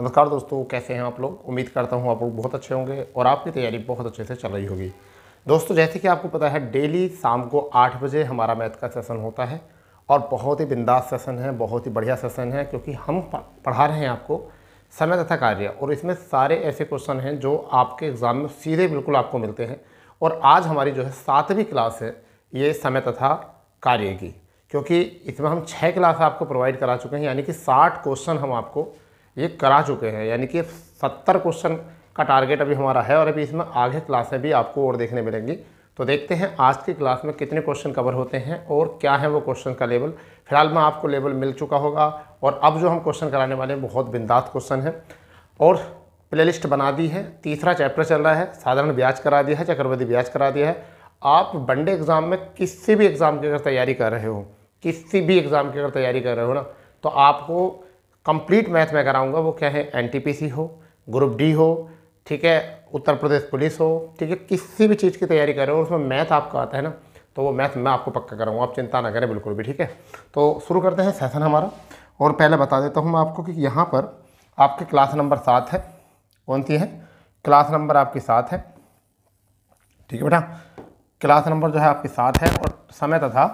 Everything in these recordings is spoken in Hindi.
नमस्कार दोस्तों कैसे हैं आप लोग उम्मीद करता हूँ आप लोग बहुत अच्छे होंगे और आपकी तैयारी बहुत अच्छे से चल रही होगी दोस्तों जैसे कि आपको पता है डेली शाम को आठ बजे हमारा मैथ का सेशन होता है और बहुत ही बिंदास सेशन है बहुत ही बढ़िया सेशन है क्योंकि हम पढ़ा रहे हैं आपको समय तथा कार्य और इसमें सारे ऐसे क्वेश्चन हैं जो आपके एग्ज़ाम में सीधे बिल्कुल आपको मिलते हैं और आज हमारी जो है सातवीं क्लास है ये समय तथा कार्य की क्योंकि इसमें हम छः क्लास आपको प्रोवाइड करा चुके हैं यानी कि साठ क्वेश्चन हम आपको ये करा चुके हैं यानी कि सत्तर क्वेश्चन का टारगेट अभी हमारा है और अभी इसमें आगे क्लासें भी आपको और देखने मिलेंगी तो देखते हैं आज की क्लास में कितने क्वेश्चन कवर होते हैं और क्या है वो क्वेश्चन का लेवल फिलहाल में आपको लेवल मिल चुका होगा और अब जो हम क्वेश्चन कराने वाले हैं बहुत बिंदास क्वेश्चन है और प्लेलिस्ट बना दी है तीसरा चैप्टर चल रहा है साधारण ब्याज करा दिया है चक्रवर्ती ब्याज करा दिया है आप वनडे एग्ज़ाम में किसी भी एग्ज़ाम की अगर तैयारी कर रहे हो किसी भी एग्ज़ाम की अगर तैयारी कर रहे हो ना तो आपको कंप्लीट मैथ मैं कराऊंगा वो क्या है एनटीपीसी हो ग्रुप डी हो ठीक है उत्तर प्रदेश पुलिस हो ठीक है किसी भी चीज़ की तैयारी करो उसमें मैथ आपका आता है ना तो वो मैथ मैं आपको पक्का कराऊंगा आप चिंता ना करें बिल्कुल भी ठीक है तो शुरू करते हैं सेशन हमारा और पहले बता देता हूँ मैं आपको कि यहाँ पर आपकी क्लास नंबर सात है कौन सी है क्लास नंबर आपकी सात है ठीक है बेटा क्लास नंबर जो है आपकी सात है और समय तथा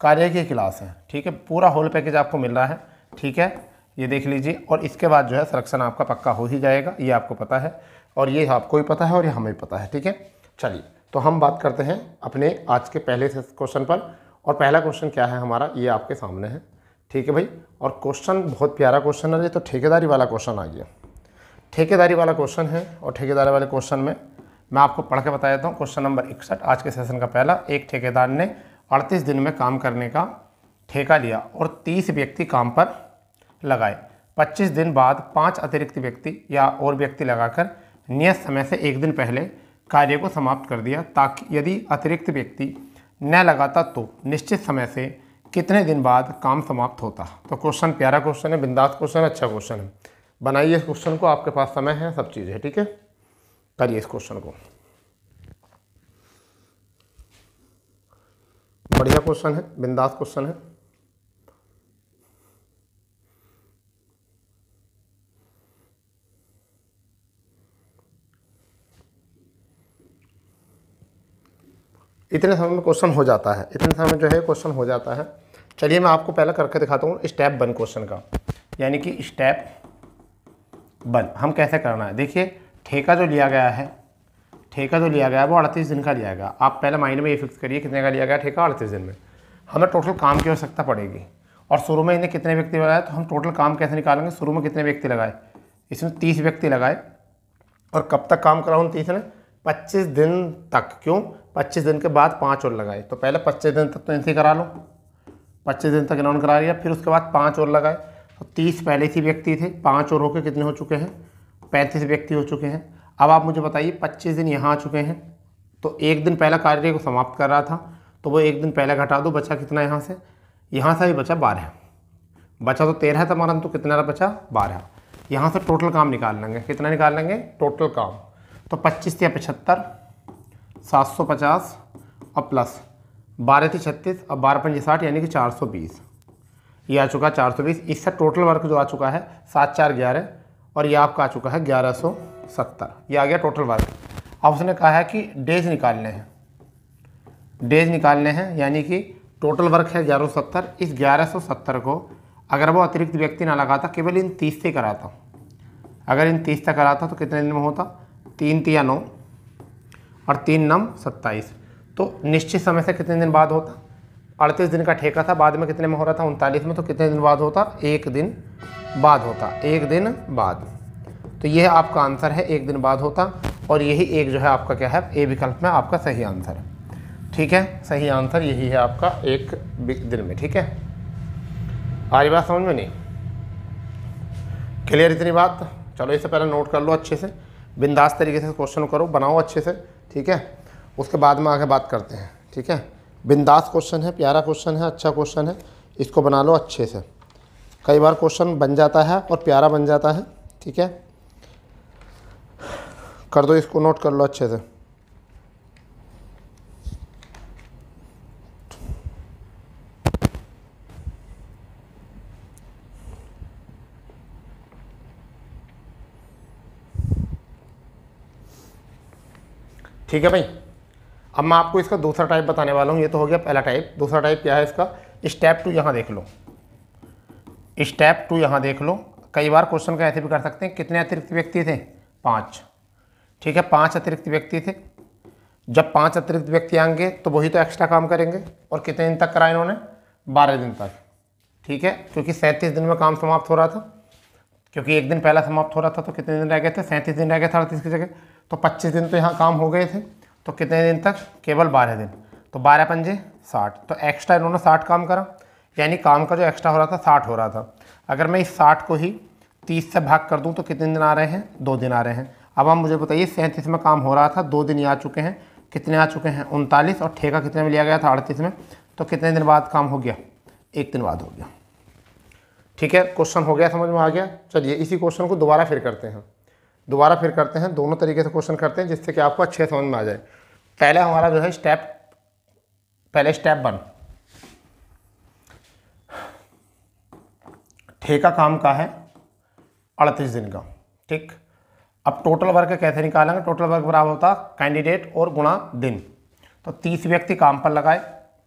कार्य की क्लास है ठीक है पूरा होल पैकेज आपको मिल रहा है ठीक है ये देख लीजिए और इसके बाद जो है सलेक्शन आपका पक्का हो ही जाएगा ये आपको पता है और ये आपको भी पता है और ये हमें पता है ठीक है चलिए तो हम बात करते हैं अपने आज के पहले क्वेश्चन पर और पहला क्वेश्चन क्या है हमारा ये आपके सामने है ठीक है भाई और क्वेश्चन बहुत प्यारा क्वेश्चन है ये तो ठेकेदारी वाला क्वेश्चन आ गया ठेकेदारी वाला क्वेश्चन है और ठेकेदारी वाले क्वेश्चन में मैं आपको पढ़ के बता देता हूँ क्वेश्चन नंबर इकसठ आज के सेशन का पहला एक ठेकेदार ने अड़तीस दिन में काम करने का ठेका लिया और तीस व्यक्ति काम पर लगाए 25 दिन बाद पांच अतिरिक्त व्यक्ति या और व्यक्ति लगाकर नियत समय से एक दिन पहले कार्य को समाप्त कर दिया ताकि यदि अतिरिक्त व्यक्ति न लगाता तो निश्चित समय से कितने दिन बाद काम समाप्त होता तो क्वेश्चन प्यारा क्वेश्चन है बिंदास क्वेश्चन अच्छा क्वेश्चन है बनाइए इस क्वेश्चन को आपके पास समय है सब चीज़ है ठीक है करिए इस क्वेश्चन को बढ़िया क्वेश्चन है बिंदास क्वेश्चन है इतने समय में क्वेश्चन हो जाता है इतने समय में जो है क्वेश्चन हो जाता है चलिए मैं आपको पहला करके दिखाता हूँ स्टेप वन क्वेश्चन का यानी कि स्टेप वन हम कैसे करना है देखिए ठेका जो लिया गया है ठेका जो लिया गया है वो अड़तीस दिन का लिया गया आप पहले माइंड में ये फिक्स करिए कितने का लिया गया ठेका अड़तीस दिन में हमें टोटल काम की आवश्यकता पड़ेगी और शुरू में इन्हें कितने व्यक्ति लगाए तो हम टोटल काम कैसे निकालेंगे शुरू में कितने व्यक्ति लगाए इसमें तीस व्यक्ति लगाए और कब तक काम कराऊँ तीस ने पच्चीस दिन तक क्यों पच्चीस दिन के बाद पाँच और लगाए तो पहले पच्चीस दिन तक तो इनसे करा लो पच्चीस दिन तक इन्होंने करा लिया फिर उसके बाद पाँच और लगाए तो तीस पहले से व्यक्ति थे पाँच और होकर कितने हो चुके हैं पैंतीस व्यक्ति हो चुके हैं अब आप मुझे बताइए पच्चीस दिन यहाँ आ चुके हैं तो एक दिन पहला कार्य को समाप्त कर रहा था तो वो एक दिन पहले घटा दो बचा कितना यहाँ से यहाँ से भी बचा बारह बचा तो तेरह था मारा तो कितना बचा बारह यहाँ से टोटल काम निकाल लेंगे कितना निकाल लेंगे टोटल काम तो पच्चीस या पचहत्तर सात सौ पचास और प्लस बारह थी छत्तीस और बारह पंजे साठ यानी कि चार सौ बीस ये आ चुका चार सौ बीस इससे टोटल वर्क जो आ चुका है सात चार ग्यारह और ये आपका आ चुका है ग्यारह सौ सत्तर ये आ गया टोटल वर्क अब उसने कहा है कि डेज निकालने हैं डेज निकालने हैं यानी कि टोटल वर्क है ग्यारह सौ सत्तर इस ग्यारह सौ सत्तर को अगर वो अतिरिक्त व्यक्ति ना लगाता केवल इन तीस से कराता अगर इन तीस से कराता तो कितने दिन में होता तीन या नौ और तीन नम सत्ताईस तो निश्चित समय से कितने दिन बाद होता अड़तीस दिन का ठेका था बाद में कितने में हो रहा था उनतालीस में तो कितने दिन बाद होता एक दिन बाद होता एक दिन बाद तो यह आपका आंसर है एक दिन बाद होता और यही एक जो है आपका क्या है ए विकल्प में आपका सही आंसर है ठीक है सही आंसर यही है आपका एक दिन में ठीक है आ रही बात समझ में नहीं क्लियर इतनी बात चलो इससे पहले नोट कर लो अच्छे से बिंदास तरीके से क्वेश्चन करो बनाओ अच्छे से ठीक है उसके बाद में आगे बात करते हैं ठीक है बिंदास क्वेश्चन है प्यारा क्वेश्चन है अच्छा क्वेश्चन है इसको बना लो अच्छे से कई बार क्वेश्चन बन जाता है और प्यारा बन जाता है ठीक है कर दो इसको नोट कर लो अच्छे से ठीक है भाई अब मैं आपको इसका दूसरा टाइप बताने वाला हूँ ये तो हो गया पहला टाइप दूसरा टाइप क्या है इसका स्टेप टू यहाँ देख लो स्टेप टू यहाँ देख लो कई बार क्वेश्चन का ऐसे भी कर सकते हैं कितने अतिरिक्त व्यक्ति थे पाँच ठीक है पाँच अतिरिक्त व्यक्ति थे जब पाँच अतिरिक्त व्यक्ति आएंगे तो वही तो एक्स्ट्रा काम करेंगे और कितने दिन तक कराए इन्होंने बारह दिन तक ठीक है क्योंकि सैंतीस दिन में काम समाप्त हो रहा था क्योंकि एक दिन पहला समाप्त हो रहा था तो कितने दिन रह गए थे सैंतीस दिन रह गए थे अड़तीस की जगह तो पच्चीस दिन तो यहाँ काम हो गए थे तो कितने दिन तक केवल बारह दिन तो बारह पंजे साठ तो एक्स्ट्रा इन्होंने साठ काम करा यानी काम का जो एक्स्ट्रा हो रहा था साठ हो रहा था अगर मैं इस साठ को ही तीस से भाग कर दूँ तो कितने दिन आ रहे हैं दो दिन आ रहे हैं अब आप मुझे बताइए सैंतीस में काम हो रहा था दो दिन ही आ चुके हैं कितने आ चुके हैं उनतालीस और ठेका कितने में लिया गया था अड़तीस में तो कितने दिन बाद काम हो गया एक दिन बाद हो गया ठीक है क्वेश्चन हो गया समझ में आ गया चलिए इसी क्वेश्चन को दोबारा फिर करते हैं दोबारा फिर करते हैं दोनों तरीके से क्वेश्चन करते हैं जिससे कि आपको अच्छे समझ में आ जाए पहले हमारा जो है स्टेप पहले स्टेप वन ठेका काम का है अड़तीस दिन का ठीक अब टोटल वर्क कैसे निकालेंगे टोटल वर्क बराबर होता कैंडिडेट और गुणा दिन तो तीस व्यक्ति काम पर लगाए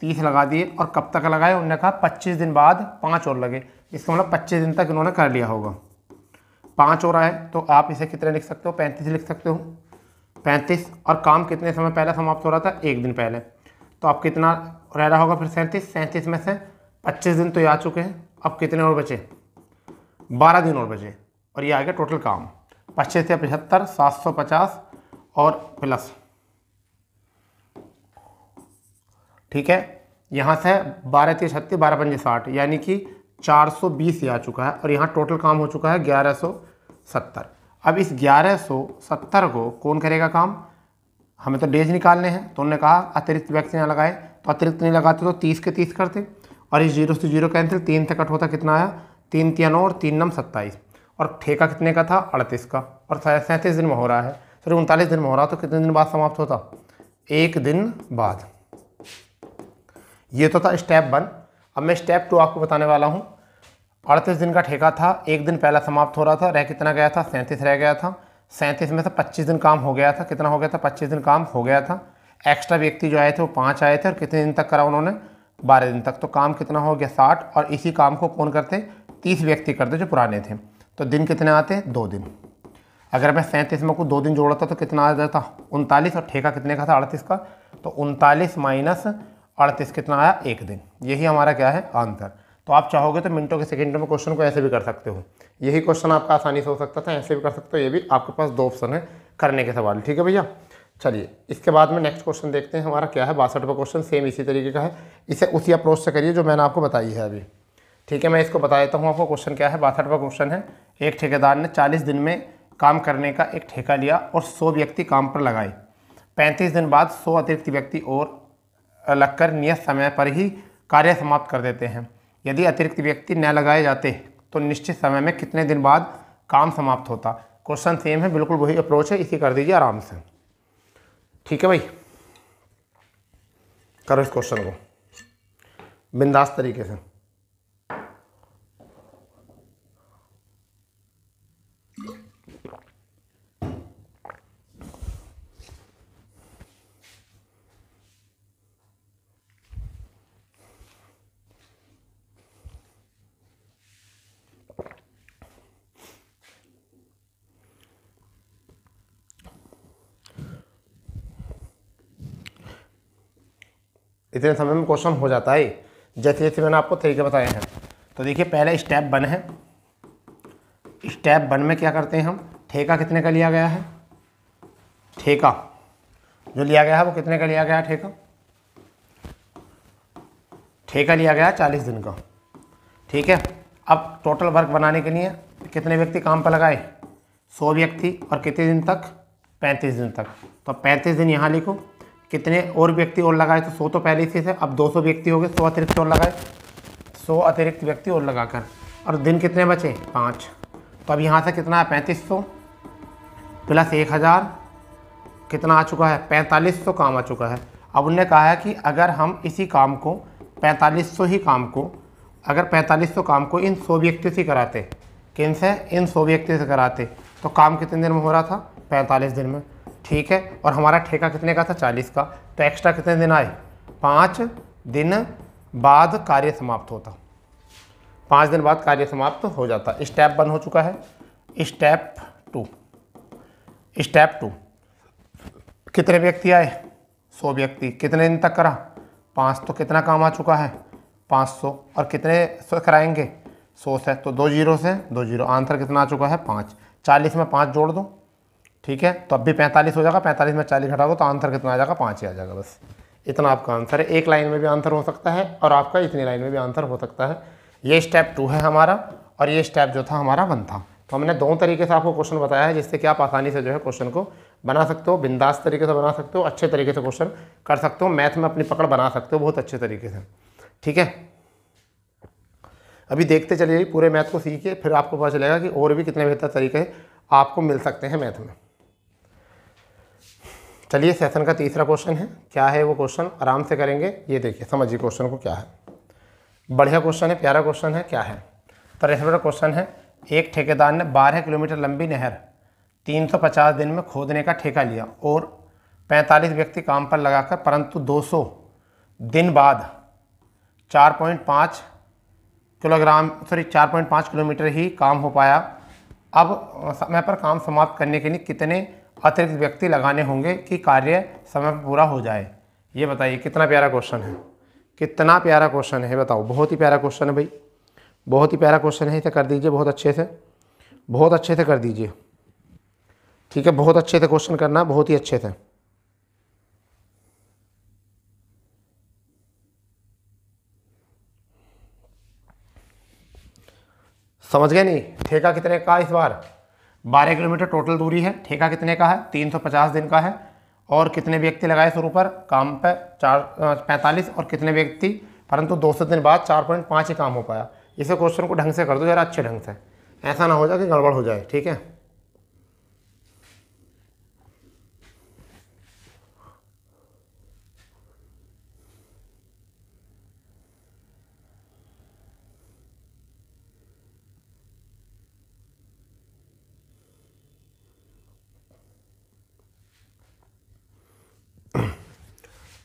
तीस लगा दिए और कब तक लगाए उन्होंने कहा पच्चीस दिन बाद पाँच और लगे इसका मतलब पच्चीस दिन तक इन्होंने कर लिया होगा पाँच हो रहा है तो आप इसे कितने लिख सकते हो पैंतीस लिख सकते हो पैंतीस और काम कितने समय पहले समाप्त हो रहा था एक दिन पहले तो आप कितना रह रहा होगा फिर सैंतीस सैंतीस में से पच्चीस दिन तो ये आ चुके हैं अब कितने और बचे बारह दिन और बचे और ये आ गया टोटल काम पच्चीस या पचहत्तर सात सौ पचास और प्लस ठीक है यहाँ से बारह तीस छत्तीस बारह पंजे साठ यानी कि 420 ये आ चुका है और यहाँ टोटल काम हो चुका है 1170 अब इस 1170 को कौन करेगा काम हमें तो डेज निकालने हैं तो उन्होंने कहा अतिरिक्त वैक्सीन यहाँ लगाए तो अतिरिक्त नहीं लगाते तो तीस के तीस करते और इस जीरो से जीरो कैंसिल तीन से कट होता कितना आया तीन तीन और तीन नम सत्ताईस और ठेका कितने का था अड़तीस का और सैंतीस दिन में हो रहा है सॉरी उनतालीस दिन में हो रहा तो कितने दिन बाद समाप्त होता एक दिन बाद ये तो था स्टेप वन अब मैं स्टेप टू आपको बताने वाला हूँ अड़तीस दिन का ठेका था एक दिन पहला समाप्त हो रहा था रह कितना गया था सैंतीस रह गया था सैंतीस में से पच्चीस दिन काम हो गया था कितना हो गया था पच्चीस दिन काम हो गया था एक्स्ट्रा व्यक्ति जो आए थे वो पाँच आए थे और कितने दिन तक करा उन्होंने बारह दिन तक तो काम कितना हो गया साठ और इसी काम को कौन करते तीस व्यक्ति करते जो पुराने थे तो दिन कितने आते दो दिन अगर मैं सैंतीस में को दो दिन जोड़ता तो कितना आ जाता उनतालीस और ठेका कितने का था अड़तीस का तो उनतालीस माइनस अड़तीस कितना आया एक दिन यही हमारा क्या है आंसर तो आप चाहोगे तो मिनटों के सेकेंडों में क्वेश्चन को ऐसे भी कर सकते हो यही क्वेश्चन आपका आसानी से हो सकता था ऐसे भी कर सकते हो ये भी आपके पास दो ऑप्शन है करने के सवाल ठीक है भैया चलिए इसके बाद में नेक्स्ट क्वेश्चन देखते हैं हमारा क्या है बासठवा क्वेश्चन सेम इसी तरीके का है इसे उसी अप्रोच से करिए जो मैंने आपको बताई है अभी ठीक है मैं इसको बता देता हूँ आपको क्वेश्चन क्या है बासठवा क्वेश्चन है एक ठेकेदार ने चालीस दिन में काम करने का एक ठेका लिया और सौ व्यक्ति काम पर लगाए पैंतीस दिन बाद सौ अतिरिक्त व्यक्ति और लगकर नियत समय पर ही कार्य समाप्त कर देते हैं यदि अतिरिक्त व्यक्ति न लगाए जाते तो निश्चित समय में कितने दिन बाद काम समाप्त होता क्वेश्चन सेम है बिल्कुल वही अप्रोच है इसी कर दीजिए आराम से ठीक है भाई करो इस क्वेश्चन को बिंदास तरीके से इतने समय में क्वेश्चन हो जाता है जैसे जैसे मैंने आपको तरीके बताए हैं तो देखिए पहले स्टेप वन है स्टेप वन में क्या करते हैं हम ठेका कितने का लिया गया है ठेका जो लिया गया है वो कितने का लिया गया है ठेका ठेका लिया गया है चालीस दिन का ठीक है अब टोटल वर्क बनाने के लिए कितने व्यक्ति काम पर लगाए सौ व्यक्ति और कितने दिन तक पैंतीस दिन तक तो पैंतीस दिन यहाँ लिखो कितने और व्यक्ति और लगाए तो सौ तो पहले से थे अब 200 व्यक्ति हो गए सौ अतिरिक्त और लगाए सौ अतिरिक्त व्यक्ति और लगाकर और दिन कितने बचे पाँच तो अब यहाँ से कितना है पैंतीस सौ प्लस एक हज़ार कितना आ चुका है पैंतालीस सौ काम आ चुका है अब उनने कहा है कि अगर हम इसी काम को पैंतालीस सौ ही काम को अगर पैंतालीस सौ काम को इन सौ व्यक्तियों से कराते किन से इन सौ व्यक्तियों से कराते तो काम कितने दिन में हो रहा था पैंतालीस दिन में ठीक है और हमारा ठेका कितने का था चालीस का तो एक्स्ट्रा कितने दिन आए पाँच दिन बाद कार्य समाप्त होता पाँच दिन बाद कार्य समाप्त हो जाता स्टेप वन हो चुका है स्टेप टू स्टेप टू कितने व्यक्ति आए सौ व्यक्ति कितने दिन तक करा पाँच तो कितना काम आ चुका है पाँच सौ और कितने सौ कराएंगे सौ से तो दो जीरो से दो जीरो आंसर कितना आ चुका है पाँच चालीस में पाँच जोड़ दो ठीक है तो अब भी पैंतालीस हो जाएगा पैंतालीस में चालीस घटा दो तो आंसर कितना आ जाएगा पाँच ही आ जाएगा बस इतना आपका आंसर है एक लाइन में भी आंसर हो सकता है और आपका इतनी लाइन में भी आंसर हो सकता है ये स्टेप टू है हमारा और ये स्टेप जो था हमारा वन था तो हमने दो तरीके से आपको क्वेश्चन बताया है जिससे कि आप आसानी से जो है क्वेश्चन को बना सकते हो बिंदास तरीके से बना सकते हो अच्छे तरीके से क्वेश्चन कर सकते हो मैथ में अपनी पकड़ बना सकते हो बहुत अच्छे तरीके से ठीक है अभी देखते चलिए पूरे मैथ को सीखिए फिर आपको पता चलेगा कि और भी कितने बेहतर तरीके आपको मिल सकते हैं मैथ में चलिए सेशन का तीसरा क्वेश्चन है क्या है वो क्वेश्चन आराम से करेंगे ये देखिए समझिए क्वेश्चन को क्या है बढ़िया क्वेश्चन है प्यारा क्वेश्चन है क्या है तो रेसमेंट क्वेश्चन है एक ठेकेदार ने बारह किलोमीटर लंबी नहर 350 दिन में खोदने का ठेका लिया और 45 व्यक्ति काम पर लगाकर परंतु 200 दिन बाद 4.5 किलोग्राम सॉरी 4.5 किलोमीटर ही काम हो पाया अब समय पर काम समाप्त करने के लिए कितने अतिरिक्त व्यक्ति लगाने होंगे कि कार्य समय पर पूरा हो जाए ये बताइए कितना प्यारा क्वेश्चन है कितना प्यारा क्वेश्चन है बताओ बहुत ही प्यारा क्वेश्चन है भाई बहुत ही प्यारा क्वेश्चन है इसे कर दीजिए बहुत अच्छे से बहुत अच्छे से कर दीजिए ठीक है बहुत अच्छे से क्वेश्चन करना बहुत ही अच्छे से समझ गए नहीं ठेका कितने का इस बार बारह किलोमीटर टोटल दूरी है ठेका कितने का है तीन सौ पचास दिन का है और कितने व्यक्ति लगाए शुरू पर काम पे चार पैंतालीस और कितने व्यक्ति परंतु दो सौ दिन बाद चार पॉइंट पाँच ही काम हो पाया इसे क्वेश्चन को ढंग से कर दो जरा अच्छे ढंग से ऐसा ना हो जाए कि गड़बड़ हो जाए ठीक है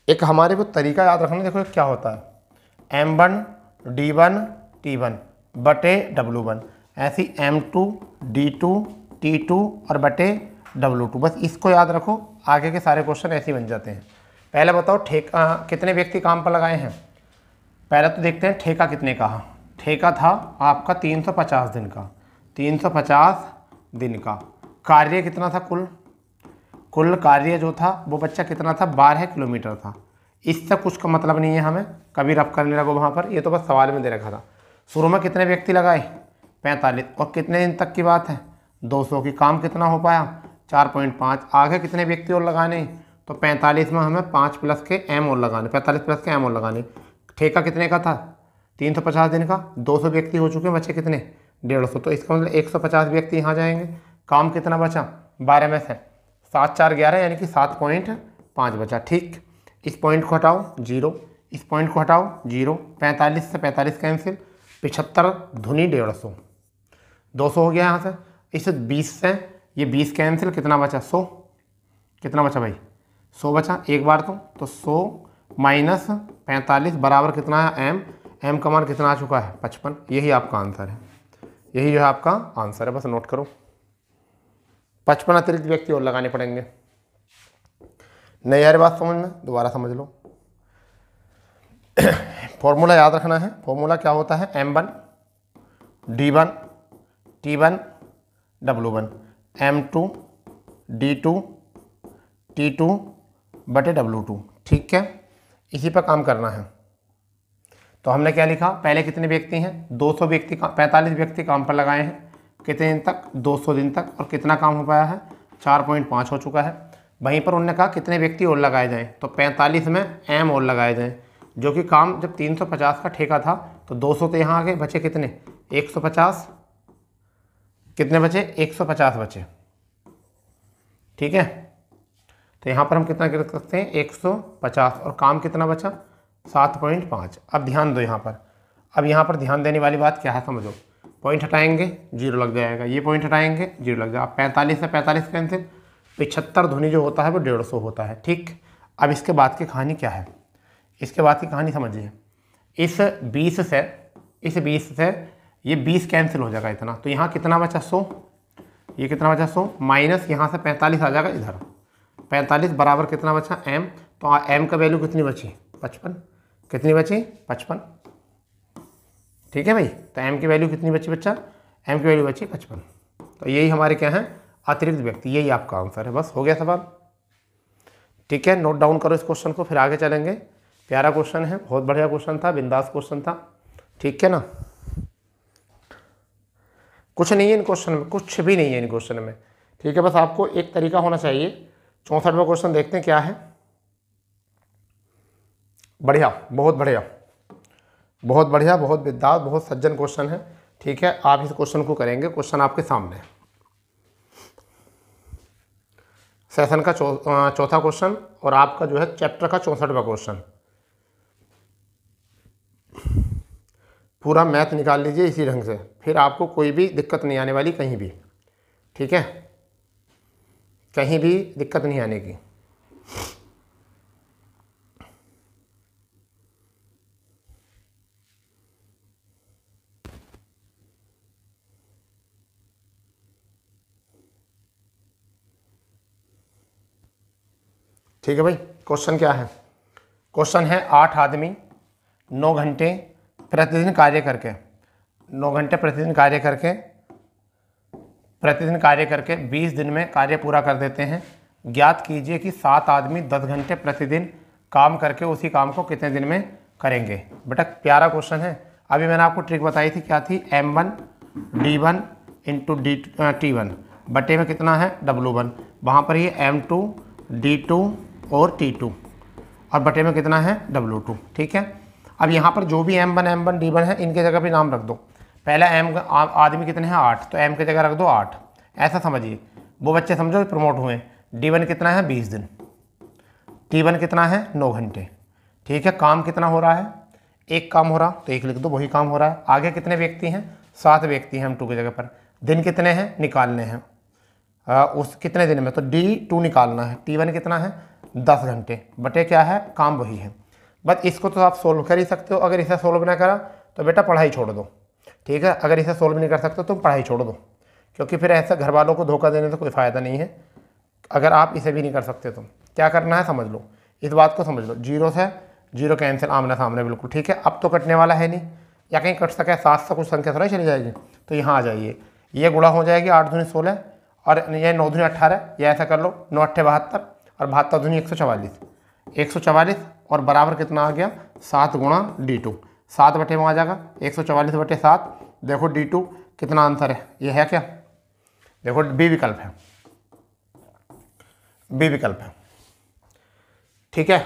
एक हमारे को तरीका याद रखना देखो क्या होता है M one D one T one बटे डब्लू वन ऐसी M two D two T two और बटे डब्लू टू बस इसको याद रखो आगे के सारे क्वेश्चन ऐसे बन जाते हैं पहले बताओ ठेका कितने व्यक्ति काम पर लगाए हैं पहले तो देखते हैं ठेका कितने का ठेका था आपका 350 दिन का 350 दिन का कार्य कितना था कुल कुल कार्य जो था वो बच्चा कितना था बारह किलोमीटर था इससे कुछ का मतलब नहीं है हमें कभी रफ करने लगो वहाँ पर ये तो बस सवाल में दे रखा था शुरू में कितने व्यक्ति लगाए पैंतालीस और कितने दिन तक की बात है दो सौ की काम कितना हो पाया चार पॉइंट पाँच आगे कितने व्यक्ति और लगाने तो पैंतालीस में हमें पाँच प्लस के एम और लगाने पैंतालीस प्लस के एम और लगाने ठेका कितने का था तीन सौ पचास दिन का दो सौ व्यक्ति हो चुके हैं बचे कितने डेढ़ सौ तो इसका मतलब एक सौ पचास व्यक्ति यहाँ जाएंगे काम कितना बचा बारह में से सात चार ग्यारह यानी कि सात पॉइंट पाँच बचा ठीक इस पॉइंट को हटाओ जीरो इस पॉइंट को हटाओ जीरो पैंतालीस से पैंतालीस कैंसिल पिछहत्तर धुनी डेढ़ सौ दो सौ हो गया यहाँ से इस बीस से ये बीस कैंसिल कितना बचा सौ कितना बचा भाई सौ बचा एक बार तो तो सौ माइनस पैंतालीस बराबर कितना है एम एम का मान कितना आ चुका है पचपन यही आपका आंसर है यही जो है आपका आंसर है बस नोट करो पचपन अतिरिक्त व्यक्ति और लगाने पड़ेंगे नहीं यार बात समझ में दोबारा समझ लो फॉर्मूला याद रखना है फॉर्मूला क्या होता है M one D one T one W one M two D two T two बटे डब्लू टू ठीक है इसी पर काम करना है तो हमने क्या लिखा पहले कितने व्यक्ति हैं 200 व्यक्ति पैंतालीस व्यक्ति काम पर लगाए हैं कितने दिन तक 200 दिन तक और कितना काम हो पाया है 4.5 हो चुका है वहीं पर उन्होंने कहा कितने व्यक्ति और लगाए जाएँ तो पैंतालीस में एम और लगाए जाएँ जो कि काम जब पचास का ठेका था तो सौ तो यहाँ आ गए बचे कितने पचास कितने बचे 150 बचे ठीक है तो यहाँ पर हम कितना कर सकते हैं 150 और काम कितना बचा 7.5 अब ध्यान दो यहाँ पर अब यहाँ पर ध्यान देने वाली बात क्या है समझो पॉइंट हटाएंगे जीरो लग जाएगा ये पॉइंट हटाएंगे जीरो लग जाएगा पैंतालीस से पैंतालीस कैंसिल पिछहत्तर ध्वनि जो होता है वो डेढ़ सौ होता है ठीक अब इसके बाद की कहानी क्या है इसके बाद की कहानी समझिए इस बीस से इस बीस से ये बीस कैंसिल हो जाएगा इतना तो यहाँ कितना बचा सौ ये कितना बचा सौ माइनस यहाँ से पैंतालीस आ जाएगा इधर पैंतालीस बराबर कितना बचा एम तो एम का वैल्यू कितनी बची पचपन कितनी बची पचपन ठीक है भाई तो एम की वैल्यू कितनी बची बच्चा एम की वैल्यू बची पचपन तो यही हमारे क्या है अतिरिक्त व्यक्ति यही आपका आंसर है बस हो गया सवाल ठीक है नोट डाउन करो इस क्वेश्चन को फिर आगे चलेंगे प्यारा क्वेश्चन है बहुत बढ़िया क्वेश्चन था बिंदास क्वेश्चन था ठीक है ना कुछ नहीं है इन क्वेश्चन में कुछ भी नहीं है इन क्वेश्चन में ठीक है बस आपको एक तरीका होना चाहिए चौंसठवा क्वेश्चन देखते हैं क्या है बढ़िया बहुत बढ़िया बहुत बढ़िया बहुत बिद्दात बहुत सज्जन क्वेश्चन है ठीक है आप इस क्वेश्चन को करेंगे क्वेश्चन आपके सामने है सेशन का चौथा चो, क्वेश्चन और आपका जो है चैप्टर का चौंसठवा क्वेश्चन पूरा मैथ निकाल लीजिए इसी ढंग से फिर आपको कोई भी दिक्कत नहीं आने वाली कहीं भी ठीक है कहीं भी दिक्कत नहीं आने की ठीक है भाई क्वेश्चन क्या है क्वेश्चन है आठ आदमी नौ घंटे प्रतिदिन कार्य करके नौ घंटे प्रतिदिन कार्य करके प्रतिदिन कार्य करके बीस दिन में कार्य पूरा कर देते हैं ज्ञात कीजिए कि सात आदमी दस घंटे प्रतिदिन काम करके उसी काम को कितने दिन में करेंगे बेटा प्यारा क्वेश्चन है अभी मैंने आपको ट्रिक बताई थी क्या थी M one D one into D T one बटे में कितना है डब्लू वन वहाँ पर ये एम टू डी टू और टी टू और बटे में कितना है डब्लू टू ठीक है अब यहाँ पर जो भी M one M one D one है इनके जगह पर नाम रख दो पहला एम का आदमी कितने हैं आठ तो एम की जगह रख दो आठ ऐसा समझिए वो बच्चे समझो प्रमोट हुए डी वन कितना है बीस दिन टी वन कितना है नौ घंटे ठीक है काम कितना हो रहा है एक काम हो रहा तो एक लिख दो वही काम हो रहा है आगे कितने व्यक्ति हैं सात व्यक्ति हैं हम टू की जगह पर दिन कितने हैं निकालने हैं उस कितने दिन में तो डी टू निकालना है टी वन कितना है दस घंटे बटे क्या है काम वही है बस इसको तो आप सोल्व कर ही सकते हो अगर इसे सोल्व ना करा तो बेटा पढ़ाई छोड़ दो ठीक है अगर इसे सोल्व नहीं कर सकते तो पढ़ाई छोड़ दो क्योंकि फिर ऐसा घर वालों को धोखा देने से कोई फ़ायदा नहीं है अगर आप इसे भी नहीं कर सकते तो क्या करना है समझ लो इस बात को समझ लो जीरो से जीरो कैंसिल आमने सामने बिल्कुल ठीक है अब तो कटने वाला है नहीं या कहीं कट सके सात से कुछ संख्या थोड़ा चली जाएगी तो यहाँ आ जाइए ये गुड़ा हो जाएगी आठ दूनी सोलह और ये नौ दूनी अट्ठारह ये ऐसा कर लो नौ अट्ठे बहत्तर और बहत्तर तो दूनी एक सौ चवालीस एक सौ चवालीस और बराबर कितना आ गया सात गुणा डी टू सात बटे में आ जाएगा एक सौ चवालीस बटे सात देखो डी टू कितना आंसर है ये है क्या देखो बी विकल्प है बी विकल्प है ठीक है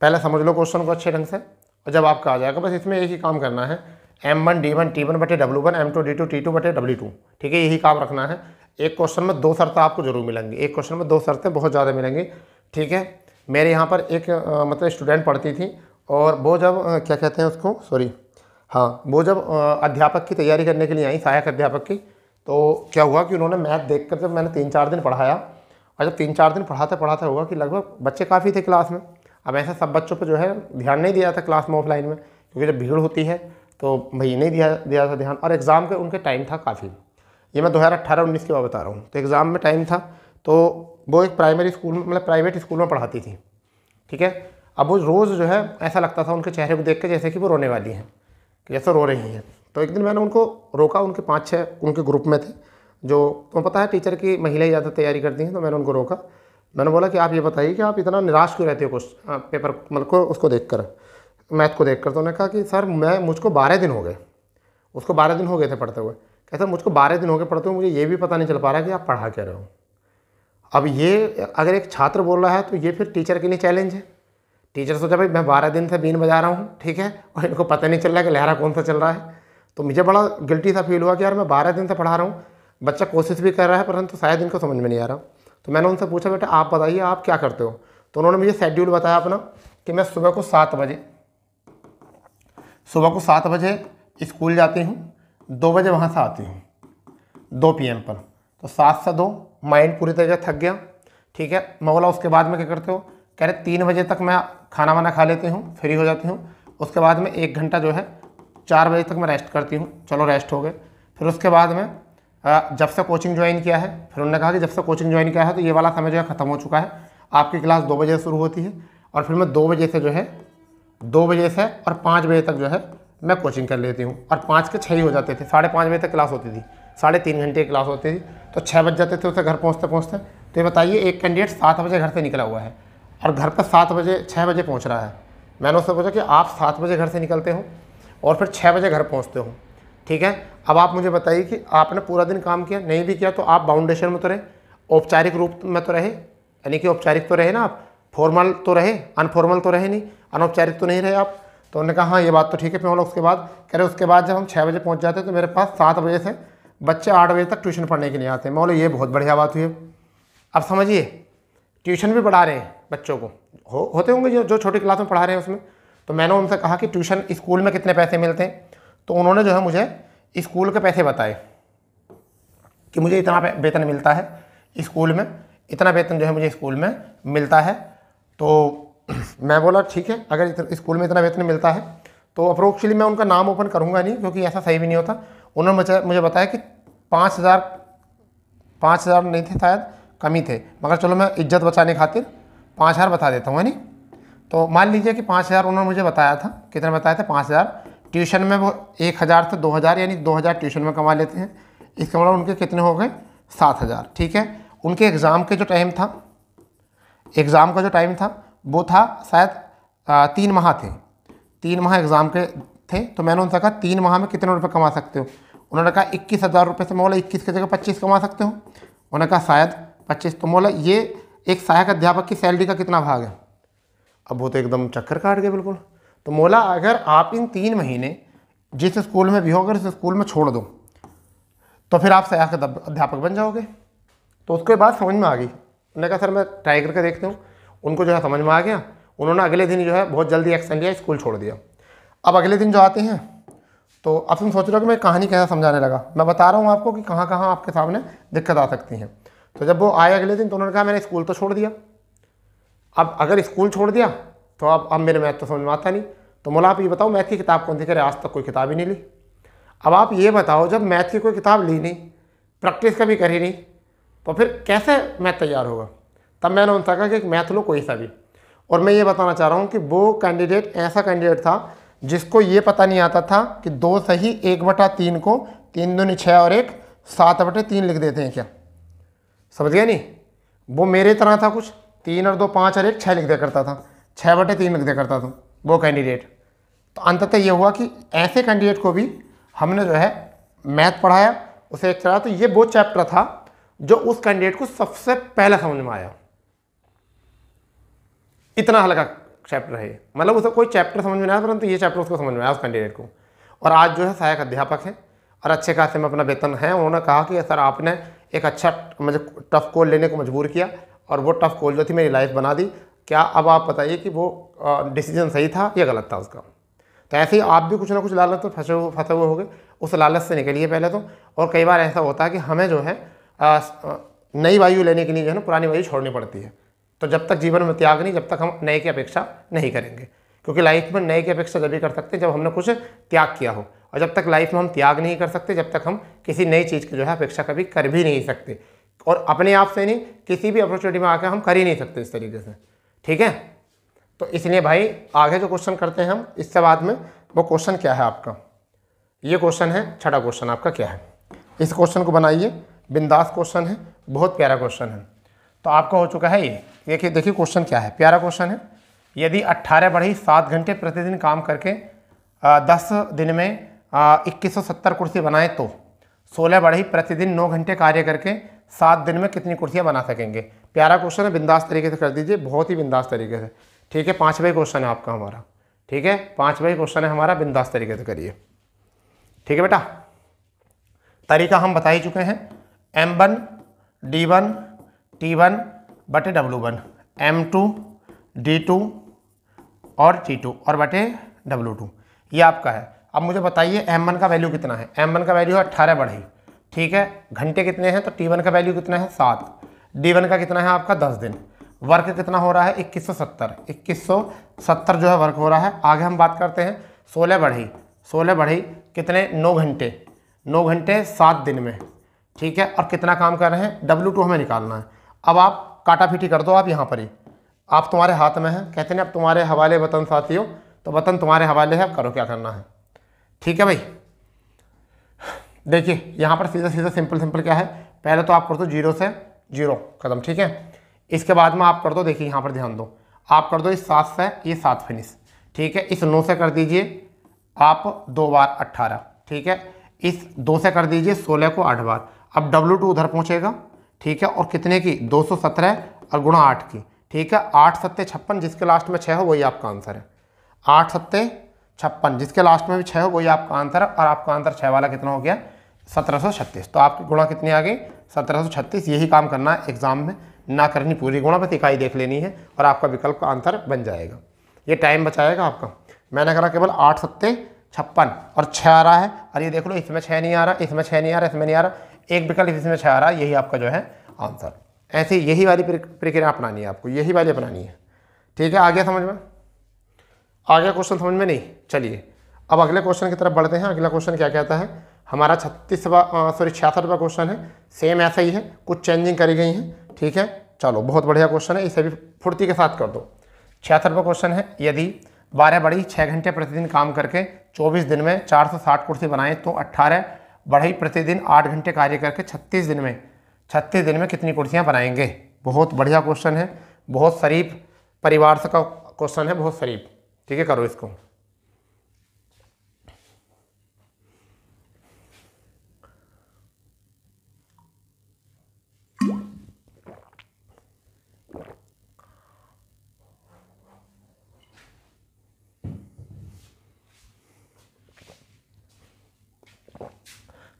पहले समझ लो क्वेश्चन को अच्छे ढंग से और जब आपका आ जाएगा बस इसमें एक ही काम करना है M one D one T one बटे W one M two D two T two बटे डब्ल्यू टू ठीक है यही काम रखना है एक क्वेश्चन में दो शर्त आपको जरूर मिलेंगी एक क्वेश्चन में दो शर्तें बहुत ज़्यादा मिलेंगी ठीक है मेरे यहाँ पर एक आ, मतलब स्टूडेंट पढ़ती थी और वो जब आ, क्या कहते हैं उसको सॉरी हाँ वो जब अध्यापक की तैयारी करने के लिए आई सहायक अध्यापक की तो क्या हुआ कि उन्होंने मैथ देख कर जब मैंने तीन चार दिन पढ़ाया और जब तीन चार दिन पढ़ाते पढ़ाते हुआ कि लगभग बच्चे काफ़ी थे क्लास में अब ऐसा सब बच्चों पर जो है ध्यान नहीं दिया था क्लास में ऑफलाइन में क्योंकि जब भीड़ होती है तो भाई नहीं दिया दिया था ध्यान और एग्ज़ाम के उनके टाइम था काफ़ी ये मैं दो हज़ार अट्ठारह उन्नीस की बात बता रहा हूँ तो एग्ज़ाम में टाइम था तो वो एक प्राइमरी स्कूल में मतलब प्राइवेट स्कूल में पढ़ाती थी ठीक है अब वो रोज़ जो है ऐसा लगता था उनके चेहरे को देख के जैसे कि वो रोने वाली हैं जैसे रो रही हैं तो एक दिन मैंने उनको रोका उनके पाँच छः उनके ग्रुप में थे जो तो पता है टीचर की महिला ही ज़्यादा तैयारी करती हैं तो मैंने उनको रोका मैंने बोला कि आप ये बताइए कि आप इतना निराश क्यों रहते हो कुछ पेपर मतलब को उसको देख कर मैथ को देख कर तो उन्होंने कहा कि सर मैं मुझको बारह दिन हो गए उसको बारह दिन हो गए थे पढ़ते हुए कहता मुझको बारह दिन होकर पढ़ते हो मुझे ये भी पता नहीं चल पा रहा कि आप पढ़ा क्या रहे हो अब ये अगर एक छात्र बोल रहा है तो ये फिर टीचर के लिए चैलेंज है टीचर सोचा भाई मैं बारह दिन से बीन बजा रहा हूँ ठीक है और इनको पता नहीं चल रहा है कि लहरा कौन सा चल रहा है तो मुझे बड़ा गिल्टी सा फील हुआ कि यार मैं बारह दिन से पढ़ा रहा हूँ बच्चा कोशिश भी कर रहा है परंतु शायद इनको समझ में नहीं आ रहा तो मैंने उनसे पूछा बेटा आप बताइए आप क्या करते हो तो उन्होंने मुझे शेड्यूल बताया अपना कि मैं सुबह को सात बजे सुबह को सात बजे स्कूल जाती हूँ दो बजे वहाँ से आती हूँ दो पी पर तो सात से दो माइंड पूरी तरह थक गया ठीक है मैं बोला उसके बाद में क्या करते हो कह रहे तीन बजे तक मैं खाना वाना खा लेती हूँ फ्री हो जाती हूँ उसके बाद में एक घंटा जो है चार बजे तक मैं रेस्ट करती हूँ चलो रेस्ट हो गए फिर उसके बाद में जब से कोचिंग ज्वाइन किया है फिर उन्होंने कहा कि जब से कोचिंग ज्वाइन किया है तो ये वाला समय जो है ख़त्म हो चुका है आपकी क्लास दो बजे से शुरू होती है और फिर मैं दो बजे से जो है दो बजे से और पाँच बजे तक जो है मैं कोचिंग कर लेती हूँ और पाँच के छः ही हो जाते थे साढ़े पाँच बजे तक क्लास होती थी साढ़े तीन घंटे की क्लास होती थी तो छः बज जाते थे उसे घर पहुँचते पहुँचते तो ये बताइए एक कैंडिडेट सात बजे घर से निकला हुआ है और घर पर सात बजे छः बजे पहुँच रहा है मैंने उससे पूछा कि आप सात बजे घर से निकलते हो और फिर छः बजे घर पहुँचते हो ठीक है अब आप मुझे बताइए कि आपने पूरा दिन काम किया नहीं भी किया तो आप बाउंडेशन में तो रहे औपचारिक रूप में तो रहे यानी कि औपचारिक तो रहे ना आप फॉर्मल तो रहे अनफॉर्मल तो रहे नहीं अनौपचारिक तो नहीं रहे आप तो उन्होंने कहा हाँ ये बात तो ठीक है फिर उसके बाद कह रहे उसके बाद जब हम छः बजे पहुँच जाते तो मेरे पास सात बजे से बच्चे आठ बजे तक ट्यूशन पढ़ने के लिए आते हैं मैं बोले ये बहुत बढ़िया बात हुई है अब समझिए ट्यूशन भी पढ़ा रहे हैं बच्चों को हो होते होंगे जो जो छोटी क्लास में पढ़ा रहे हैं उसमें तो मैंने उनसे कहा कि ट्यूशन स्कूल में कितने पैसे मिलते हैं तो उन्होंने जो है मुझे स्कूल के पैसे बताए कि मुझे इतना वेतन मिलता है स्कूल में इतना वेतन जो है मुझे स्कूल में मिलता है तो मैं बोला ठीक है अगर स्कूल में इतना वेतन मिलता है तो अप्रोक्सली मैं उनका नाम ओपन करूँगा नहीं क्योंकि ऐसा सही भी नहीं होता उन्होंने मुझे बताया कि पाँच हज़ार पाँच हज़ार नहीं थे शायद कम ही थे मगर चलो मैं इज्जत बचाने खातिर पाँच हज़ार बता देता हूँ है नहीं तो मान लीजिए कि पाँच हज़ार उन्होंने मुझे बताया था कितने बताए थे पाँच हज़ार ट्यूशन में वो एक हज़ार से दो हज़ार यानी दो हज़ार ट्यूशन में कमा लेते हैं इसके मतलब उनके कितने हो गए सात हज़ार ठीक है उनके एग्ज़ाम के जो टाइम था एग्ज़ाम का जो टाइम था वो था शायद तीन माह थे तीन माह एग्ज़ाम के थे तो मैंने उनसे कहा तीन माह में कितने रुपये कमा सकते हो उन्होंने कहा इक्कीस हज़ार रुपये से मोला इक्कीस की जगह पच्चीस कमा सकते हो उन्होंने कहा शायद पच्चीस तो मोला ये एक सहायक अध्यापक की सैलरी का कितना भाग है अब वो तो एकदम चक्कर काट गए बिल्कुल तो मोला अगर आप इन तीन महीने जिस स्कूल में भी हो अगर उस स्कूल में छोड़ दो तो फिर आप सहायक अध्यापक बन जाओगे तो उसके बाद समझ में आ गई उन्होंने कहा सर मैं ट्राई करके देखता हूँ उनको जो है समझ में आ गया उन्होंने अगले दिन जो है बहुत जल्दी एक्शन लिया स्कूल छोड़ दिया अब अगले दिन जो आते हैं तो अब तुम सोच रहे हो कि मैं कहानी कैसे समझाने लगा मैं बता रहा हूँ आपको कि कहाँ कहाँ आपके सामने दिक्कत आ सकती हैं तो जब वो आए अगले दिन तो उन्होंने कहा मैंने स्कूल तो छोड़ दिया अब अगर स्कूल छोड़ दिया तो अब अब मेरे मैथ तो समझ में आता नहीं तो मोला आप ये बताओ मैथ की किताब कौन सी करे आज तक कोई किताब ही नहीं ली अब आप ये बताओ जब मैथ की कोई किताब ली नहीं प्रैक्टिस कभी करी नहीं तो फिर कैसे मैथ तैयार होगा तब मैंने उनसे कहा कि मैथ तो लो कोई सा भी और मैं ये बताना चाह रहा हूँ कि वो कैंडिडेट ऐसा कैंडिडेट था जिसको ये पता नहीं आता था कि दो सही एक बटा तीन को तीन दूनी छः और एक सात बटे तीन लिख देते हैं क्या समझ गया नहीं वो मेरे तरह था कुछ तीन और दो पाँच और एक छः लिख दिया करता था छः बटे तीन लिख दिया करता था वो कैंडिडेट तो अंततः ये हुआ कि ऐसे कैंडिडेट को भी हमने जो है मैथ पढ़ाया उसे एक चला तो ये वो चैप्टर था जो उस कैंडिडेट को सबसे पहला समझ में आया इतना हल्का चैप्टर है मतलब उसे कोई चैप्टर समझ में आया परंतु ये चैप्टर उसको समझ में आया उस कैंडिडेट को और आज जो है सहायक अध्यापक हैं और अच्छे खासे में अपना वेतन है उन्होंने कहा कि सर आपने एक अच्छा मुझे टफ कॉल लेने को मजबूर किया और वो टफ कॉल जो थी मेरी लाइफ बना दी क्या अब आप बताइए कि वो डिसीजन सही था या गलत था उसका तो ऐसे ही आप भी कुछ ना कुछ लालच में तो फंसे हुए फंसे हुए हो गए उस लालच से निकलिए पहले तो और कई बार ऐसा होता है कि हमें जो है नई वायु लेने के लिए जो है ना पुरानी वायु छोड़नी पड़ती है तो जब तक जीवन में त्याग नहीं जब तक हम नए की अपेक्षा नहीं करेंगे क्योंकि लाइफ में नए की अपेक्षा जब भी कर सकते हैं जब हमने कुछ त्याग किया हो और जब तक लाइफ में हम त्याग नहीं कर सकते जब तक हम किसी नई चीज़ की जो है अपेक्षा कभी कर भी नहीं सकते और अपने आप से नहीं किसी भी अपॉर्चुनिटी में आकर हम कर ही नहीं सकते इस तरीके से ठीक है तो इसलिए भाई आगे जो क्वेश्चन करते हैं हम इससे बाद में वो क्वेश्चन क्या है आपका ये क्वेश्चन है छठा क्वेश्चन आपका क्या है इस क्वेश्चन को बनाइए बिंदास क्वेश्चन है बहुत प्यारा क्वेश्चन है तो आपका हो चुका है ये देखिए देखिए क्वेश्चन क्या है प्यारा क्वेश्चन है यदि 18 बढ़ी सात घंटे प्रतिदिन काम करके दस दिन में इक्कीस सौ सत्तर कुर्सी बनाए तो सोलह बढ़ी प्रतिदिन नौ घंटे कार्य करके सात दिन में कितनी कुर्सियाँ बना सकेंगे प्यारा क्वेश्चन है बिंदास तरीके से कर दीजिए बहुत ही बिंदास तरीके से ठीक है पाँचवा क्वेश्चन है आपका हमारा ठीक है पाँचवा क्वेश्चन है हमारा बिंदास तरीके से करिए ठीक है बेटा तरीका हम बता ही चुके हैं M one D one T one बटे W one M two D two और टी टू और बटे डब्लू टू ये आपका है अब मुझे बताइए एम वन का वैल्यू कितना है एम वन का वैल्यू है अट्ठारह बढ़े ठीक है घंटे कितने हैं तो टी वन का वैल्यू कितना है सात डी वन का कितना है आपका दस दिन वर्क कितना हो रहा है इक्कीस सौ सत्तर इक्कीस सौ सत्तर जो है वर्क हो रहा है आगे हम बात करते हैं सोलह बढ़ी सोलह बढ़ी कितने नौ घंटे नौ घंटे सात दिन में ठीक है और कितना काम कर रहे हैं डब्लू टू हमें निकालना है अब आप काटा पीटी कर दो आप यहाँ पर ही आप तुम्हारे हाथ में है कहते हैं अब तुम्हारे हवाले वतन साथी हो तो वतन तुम्हारे हवाले है अब करो क्या करना है ठीक है भाई देखिए यहाँ पर सीधा सीधा सिंपल सिंपल क्या है पहले तो आप कर दो जीरो से जीरो कदम ठीक है इसके बाद में आप कर दो देखिए यहाँ पर ध्यान दो आप कर दो इस सात से ये सात फिनिश ठीक है इस नौ से कर दीजिए आप दो बार अट्ठारह ठीक है इस दो से कर दीजिए सोलह को आठ बार अब डब्लू टू उधर पहुँचेगा ठीक है और कितने की 217 और गुणा आठ की ठीक है आठ सत्ते छप्पन जिसके लास्ट में छः हो वही आपका आंसर है आठ सत्ते छप्पन जिसके लास्ट में भी छः हो वही आपका आंसर है और आपका आंसर छः वाला कितना हो गया सत्रह तो आपकी गुणा कितनी आ गई सत्रह यही काम करना है एग्ज़ाम में ना करनी पूरी गुणा पर इकाई देख लेनी है और आपका विकल्प का आंसर बन जाएगा ये टाइम बचाएगा आपका मैंने करा केवल आठ सत्ते छप्पन और छः आ रहा है और ये देख लो इसमें छः नहीं आ रहा इसमें छः नहीं आ रहा इसमें नहीं आ रहा एक विकल्प इसमें से आ रहा है यही आपका जो है आंसर ऐसे यही वाली प्रक्रिया अपनानी है आपको यही वाली अपनानी है ठीक है आ गया समझ में आ गया क्वेश्चन समझ में नहीं चलिए अब अगले क्वेश्चन की तरफ बढ़ते हैं अगला क्वेश्चन क्या कहता है हमारा छत्तीसवा सॉरी छियासठवा क्वेश्चन है सेम ऐसा ही है कुछ चेंजिंग करी गई हैं ठीक है चलो बहुत बढ़िया क्वेश्चन है इसे भी फुर्ती के साथ कर दो छियासठवा क्वेश्चन है यदि बारह बड़ी छः घंटे प्रतिदिन काम करके चौबीस दिन में चार सौ साठ कुर्सी बनाएं तो अट्ठारह बढ़ई प्रतिदिन आठ घंटे कार्य करके छत्तीस दिन में छत्तीस दिन में कितनी कुर्सियाँ बनाएंगे बहुत बढ़िया क्वेश्चन है बहुत शरीफ परिवार का क्वेश्चन है बहुत शरीफ ठीक है करो इसको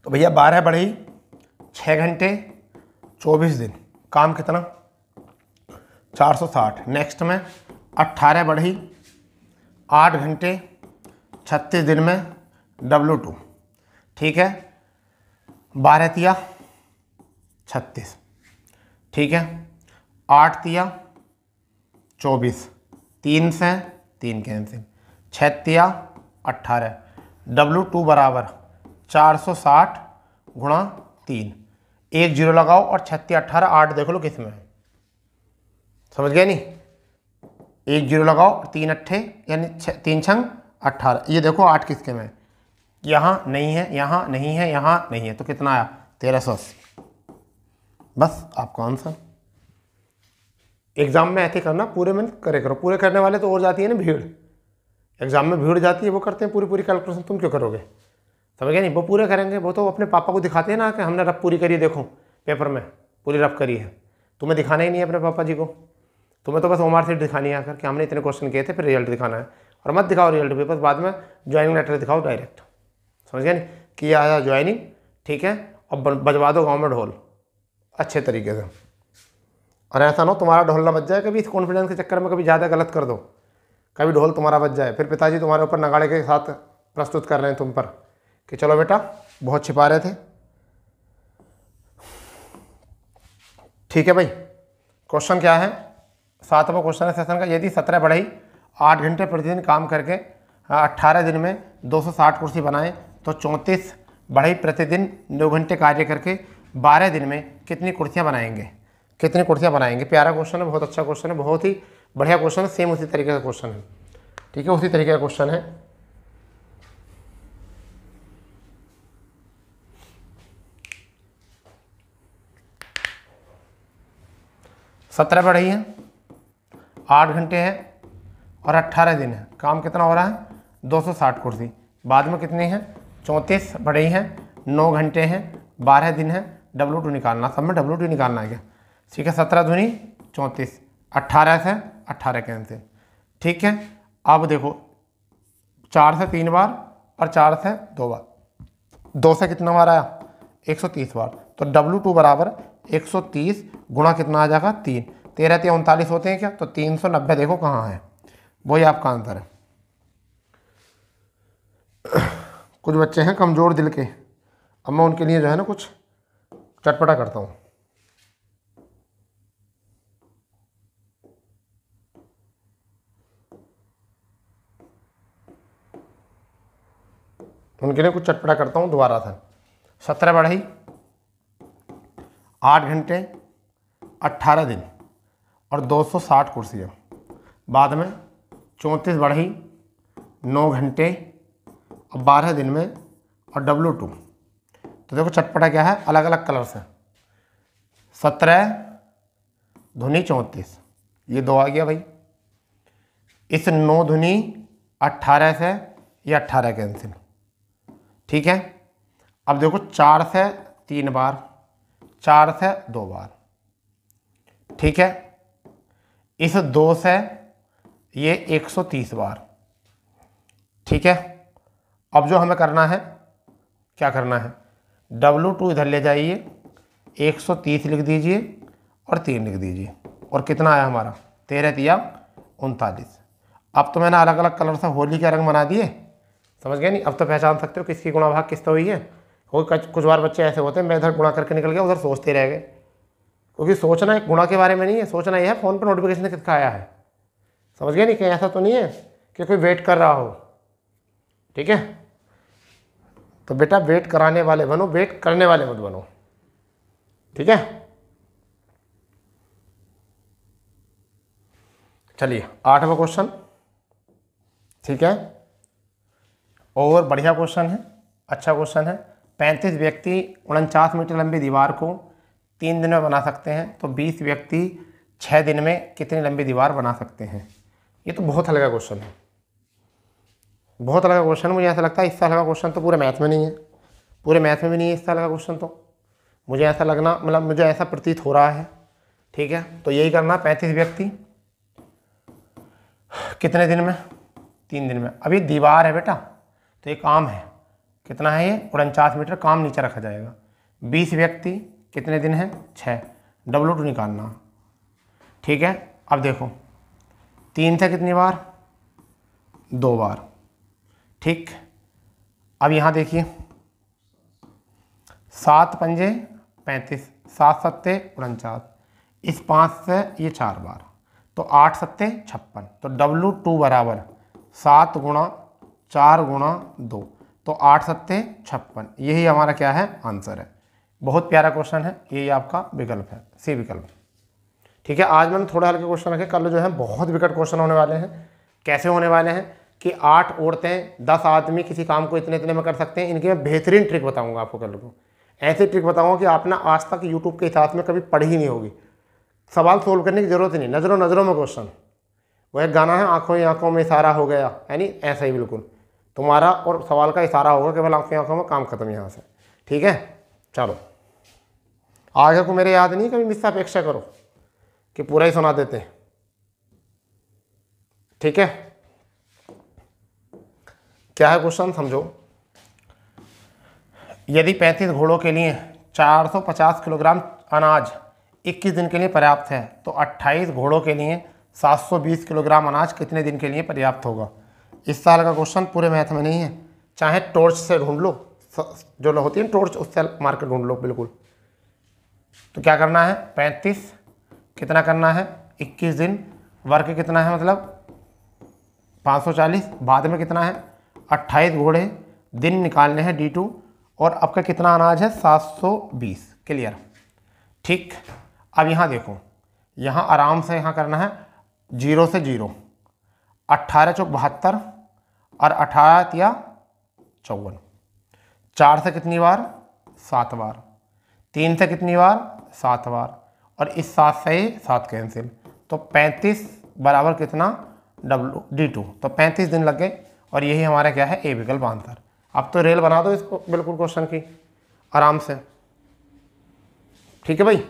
तो भैया बारह बढ़ी छः घंटे चौबीस दिन काम कितना चार सौ साठ नेक्स्ट में अट्ठारह बढ़ी आठ घंटे छत्तीस दिन में डब्लू टू ठीक है बारह तिया छत्तीस ठीक है आठ तिया चौबीस तीन से तीन कैंसिल छः तिया अट्ठारह डब्लू टू बराबर चार सौ साठ गुणा तीन एक जीरो लगाओ और छत्तीस अट्ठारह आठ देख लो किस में समझ गए नहीं एक जीरो लगाओ तीन अट्ठे यानी तीन छंग अट्ठारह ये देखो आठ किसके में यहाँ नहीं है यहाँ नहीं है यहाँ नहीं है तो कितना आया तेरह सौ अस्सी बस आपका आंसर एग्ज़ाम में ऐसे करना पूरे में करे करो पूरे करने वाले तो और जाती है ना भीड़ एग्ज़ाम में भीड़ जाती है वो करते हैं पूरी पूरी कैलकुलेशन तुम क्यों करोगे समझ गए नहीं वो पूरे करेंगे वो तो अपने पापा को दिखाते हैं ना कि हमने रब पूरी करी देखो पेपर में पूरी रब करी है तुम्हें दिखाना ही नहीं है अपने पापा जी को तुम्हें तो बस होमवर्क सीट दिखानी है आकर कि हमने इतने क्वेश्चन किए थे फिर रिजल्ट दिखाना है और मत दिखाओ रिजल्ट पेपर बाद में ज्वाइनिंग लेटर दिखाओ डायरेक्ट समझ गया नहीं किया आया ज्वाइनिंग ठीक है और बजवा दो गवर्नमेंट ढोल अच्छे तरीके से और ऐसा ना हो तुम्हारा ढोल ना बच जाए कभी इस कॉन्फिडेंस के चक्कर में कभी ज़्यादा गलत कर दो कभी ढोल तुम्हारा बच जाए फिर पिताजी तुम्हारे ऊपर नगाड़े के साथ प्रस्तुत कर रहे हैं तुम पर कि चलो बेटा बहुत छिपा रहे थे ठीक है भाई क्वेश्चन क्या है सातवां क्वेश्चन है सेशन का यदि सत्रह पढ़ाई आठ घंटे प्रतिदिन काम करके हाँ, अट्ठारह दिन में दो सौ साठ कुर्सी बनाएं तो चौंतीस बढ़ई प्रतिदिन नौ घंटे कार्य करके बारह दिन में कितनी कुर्सियाँ बनाएंगे कितनी कुर्सियाँ बनाएंगे प्यारा क्वेश्चन है बहुत अच्छा क्वेश्चन है बहुत ही बढ़िया क्वेश्चन है सेम उसी तरीके का क्वेश्चन है ठीक है उसी तरीके का क्वेश्चन है सत्रह बढ़ी है आठ घंटे हैं और अट्ठारह दिन है काम कितना हो रहा है दो सौ साठ कुर्सी बाद में कितनी हैं चौंतीस बढ़ी हैं नौ घंटे हैं बारह दिन है डब्लू टू निकालना सब में डब्लू टू निकालना है क्या ठीक है सत्रह धुनी चौंतीस अट्ठारह से अट्ठारह कैंसिल ठीक है अब देखो चार से तीन बार और चार से दो बार दो से कितना बार आया एक सौ तीस बार तो डब्लू टू बराबर एक सौ तीस गुणा कितना आ जाएगा तीन तेरह तेरह उनतालीस होते हैं क्या तो तीन सौ नब्बे देखो कहाँ है वही आपका आंसर है कुछ बच्चे हैं कमज़ोर दिल के अब मैं उनके लिए जो है ना कुछ चटपटा करता हूँ उनके लिए कुछ चटपटा करता हूँ दोबारा था सत्रह बढ़ाई आठ घंटे अट्ठारह दिन और 260 कुर्सियाँ बाद में चौंतीस बढ़ी नौ घंटे और बारह दिन में और डब्लू टू तो देखो चटपटा क्या है अलग अलग कलर से सत्रह धुनी चौंतीस ये दो आ गया भाई इस नौ धुनी अट्ठारह से ये अट्ठारह कैंसिल ठीक है अब देखो चार से तीन बार चार से दो बार ठीक है इस दो से ये 130 बार ठीक है अब जो हमें करना है क्या करना है डब्लू टू इधर ले जाइए 130 लिख दीजिए और तीन लिख दीजिए और कितना आया हमारा तेरह तिया उनतालीस अब तो मैंने अलग अलग कलर से होली के रंग बना दिए समझ गए नहीं अब तो पहचान सकते हो किसकी गुणा भाग किस तो हुई है वो कुछ कुछ बार बच्चे ऐसे होते हैं मैं इधर गुणा करके निकल गया उधर सोचते रह गए क्योंकि सोचना एक गुणा के बारे में नहीं है सोचना यह है फ़ोन पर नोटिफिकेशन किसका आया है समझ गया नहीं कहीं ऐसा तो नहीं है कि कोई वेट कर रहा हो ठीक है तो बेटा वेट कराने वाले बनो वेट करने वाले मत बनो ठीक है चलिए आठवा क्वेश्चन ठीक है और बढ़िया क्वेश्चन है अच्छा क्वेश्चन है पैंतीस व्यक्ति उनचास मीटर लंबी दीवार को तीन दिन में बना सकते हैं तो बीस व्यक्ति छः दिन में कितनी लंबी दीवार बना सकते हैं ये तो बहुत हल्का क्वेश्चन है बहुत हल्का क्वेश्चन मुझे ऐसा लगता है इस हल्का का क्वेश्चन तो पूरे मैथ में नहीं है पूरे मैथ में भी नहीं है इस साल का क्वेश्चन तो मुझे ऐसा लगना मतलब मुझे ऐसा प्रतीत हो रहा है ठीक है तो यही करना पैंतीस व्यक्ति कितने दिन में तीन दिन में अभी दीवार है बेटा तो ये काम है कितना है ये उनचास मीटर काम नीचे रखा जाएगा बीस व्यक्ति कितने दिन हैं छः डब्लू टू निकालना ठीक है अब देखो तीन से कितनी बार दो बार ठीक अब यहाँ देखिए सात पंजे पैंतीस सात सत्ते उनचास इस पाँच से ये चार बार तो आठ सत्ते छप्पन तो डब्लू टू बराबर सात गुणा चार गुणा दो तो आठ सत्ते छप्पन यही हमारा क्या है आंसर है बहुत प्यारा क्वेश्चन है यही आपका विकल्प है सी विकल्प ठीक है आज मैंने थोड़े हल्के क्वेश्चन रखे कल जो है बहुत विकट क्वेश्चन होने वाले हैं कैसे होने वाले हैं कि आठ ओढ़ते हैं दस आदमी किसी काम को इतने इतने में कर सकते हैं इनकी मैं बेहतरीन ट्रिक बताऊंगा आपको कल को ऐसी ट्रिक बताऊंगा कि आपने आज तक यूट्यूब के इतिहास में कभी पढ़ी ही नहीं होगी सवाल सोल्व करने की ज़रूरत ही नहीं नज़रों नज़रों में क्वेश्चन वो एक गाना है आँखों ही आँखों में सारा हो गया यानी ऐसा ही बिल्कुल तुम्हारा और सवाल का इशारा होगा केवल आपकी आंखों में काम खत्म यहाँ से ठीक है चलो आगे को मेरे याद नहीं कभी मिस्सा अपेक्षा करो कि पूरा ही सुना देते हैं ठीक है क्या है क्वेश्चन समझो यदि 35 घोड़ों के लिए 450 किलोग्राम अनाज 21 दिन के लिए पर्याप्त है तो 28 घोड़ों के लिए 720 किलोग्राम अनाज कितने दिन के लिए पर्याप्त होगा इस साल का क्वेश्चन पूरे मैथ में नहीं है चाहे टॉर्च से ढूंढ लो जो लो होती है टॉर्च उससे मार्क ढूंढ लो बिल्कुल तो क्या करना है पैंतीस कितना करना है इक्कीस दिन वर्क कितना है मतलब पाँच सौ चालीस बाद में कितना है अट्ठाईस घोड़े दिन निकालने हैं डी टू और आपका कितना अनाज है सात सौ बीस क्लियर ठीक अब यहाँ देखो यहाँ आराम से यहाँ करना है जीरो से जीरो अट्ठारह चौक बहत्तर और अठारह या चौवन चार से कितनी बार सात बार तीन से कितनी बार सात बार और इस सात से सात कैंसिल तो पैंतीस बराबर कितना डब्लू डी टू तो पैंतीस दिन लग गए और यही हमारा क्या है ए विकल्प आंसर अब तो रेल बना दो इसको बिल्कुल क्वेश्चन की आराम से ठीक है भाई